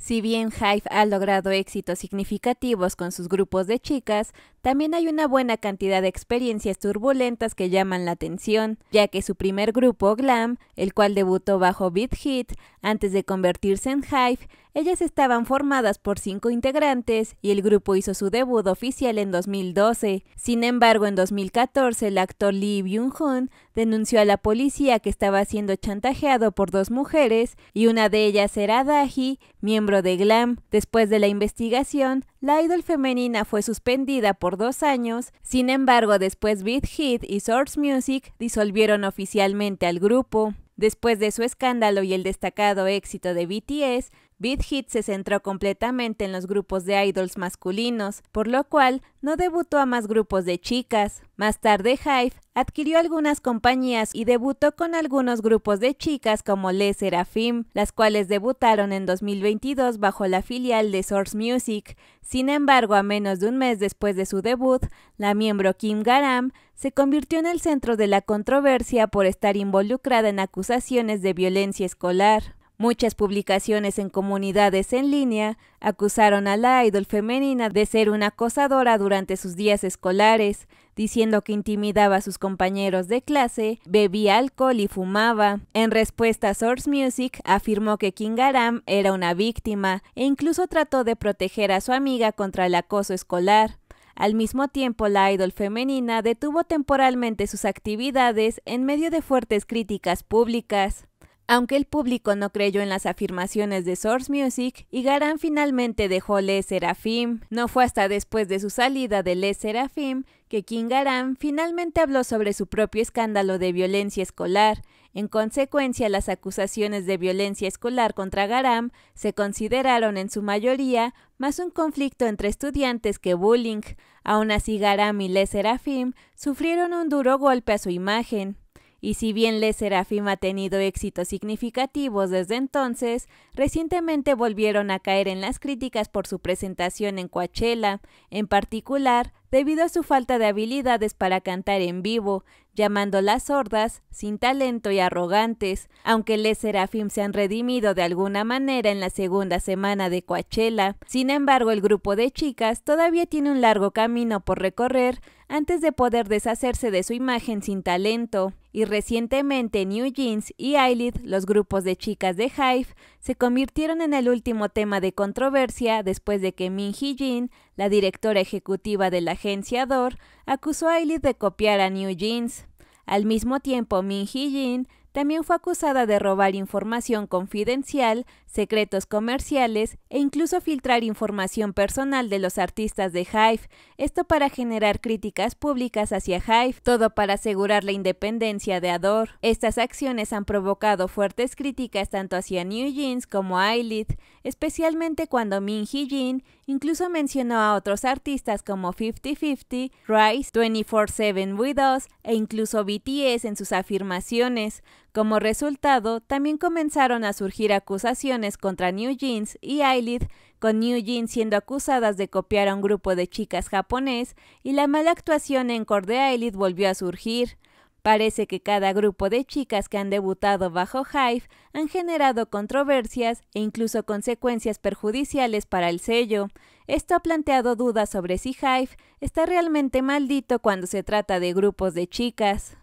Si bien Hive ha logrado éxitos significativos con sus grupos de chicas, también hay una buena cantidad de experiencias turbulentas que llaman la atención, ya que su primer grupo, Glam, el cual debutó bajo Beat Hit antes de convertirse en Hive, ellas estaban formadas por cinco integrantes y el grupo hizo su debut oficial en 2012. Sin embargo, en 2014 el actor Lee Byung-hun denunció a la policía que estaba siendo chantajeado por dos mujeres y una de ellas era Dahi, miembro de Glam. Después de la investigación, la idol femenina fue suspendida por dos años. Sin embargo, después Beat Hit y Source Music disolvieron oficialmente al grupo. Después de su escándalo y el destacado éxito de BTS, Beat Hit se centró completamente en los grupos de idols masculinos, por lo cual no debutó a más grupos de chicas. Más tarde Hive adquirió algunas compañías y debutó con algunos grupos de chicas como Les Serafim, las cuales debutaron en 2022 bajo la filial de Source Music. Sin embargo, a menos de un mes después de su debut, la miembro Kim Garam se convirtió en el centro de la controversia por estar involucrada en acusaciones de violencia escolar. Muchas publicaciones en comunidades en línea acusaron a la idol femenina de ser una acosadora durante sus días escolares, diciendo que intimidaba a sus compañeros de clase, bebía alcohol y fumaba. En respuesta, Source Music afirmó que Kingaram era una víctima e incluso trató de proteger a su amiga contra el acoso escolar. Al mismo tiempo, la idol femenina detuvo temporalmente sus actividades en medio de fuertes críticas públicas. Aunque el público no creyó en las afirmaciones de Source Music y Garam finalmente dejó Le Serafim, no fue hasta después de su salida de Les Serafim que King Garam finalmente habló sobre su propio escándalo de violencia escolar. En consecuencia, las acusaciones de violencia escolar contra Garam se consideraron en su mayoría más un conflicto entre estudiantes que bullying. Aún así, Garam y Le Serafim sufrieron un duro golpe a su imagen. Y si bien Les Serafim ha tenido éxitos significativos desde entonces, recientemente volvieron a caer en las críticas por su presentación en Coachella, en particular debido a su falta de habilidades para cantar en vivo, llamándolas sordas, sin talento y arrogantes, aunque Les Serafim se han redimido de alguna manera en la segunda semana de Coachella. Sin embargo, el grupo de chicas todavía tiene un largo camino por recorrer antes de poder deshacerse de su imagen sin talento. Y recientemente New Jeans y Eyelid, los grupos de chicas de Hive, se convirtieron en el último tema de controversia después de que Min Hee Jin, la directora ejecutiva de la agencia acusó a Eyelid de copiar a New Jeans. Al mismo tiempo, Min Hee Jin también fue acusada de robar información confidencial, secretos comerciales e incluso filtrar información personal de los artistas de Hive, esto para generar críticas públicas hacia Hive, todo para asegurar la independencia de Ador. Estas acciones han provocado fuertes críticas tanto hacia New Jeans como a especialmente cuando Min Hee Jin incluso mencionó a otros artistas como 5050, Rise, 24-7 With e incluso BTS en sus afirmaciones, como resultado, también comenzaron a surgir acusaciones contra New Jeans y Eilid, con New Jeans siendo acusadas de copiar a un grupo de chicas japonés y la mala actuación en Core de volvió a surgir. Parece que cada grupo de chicas que han debutado bajo Hive han generado controversias e incluso consecuencias perjudiciales para el sello. Esto ha planteado dudas sobre si Hive está realmente maldito cuando se trata de grupos de chicas.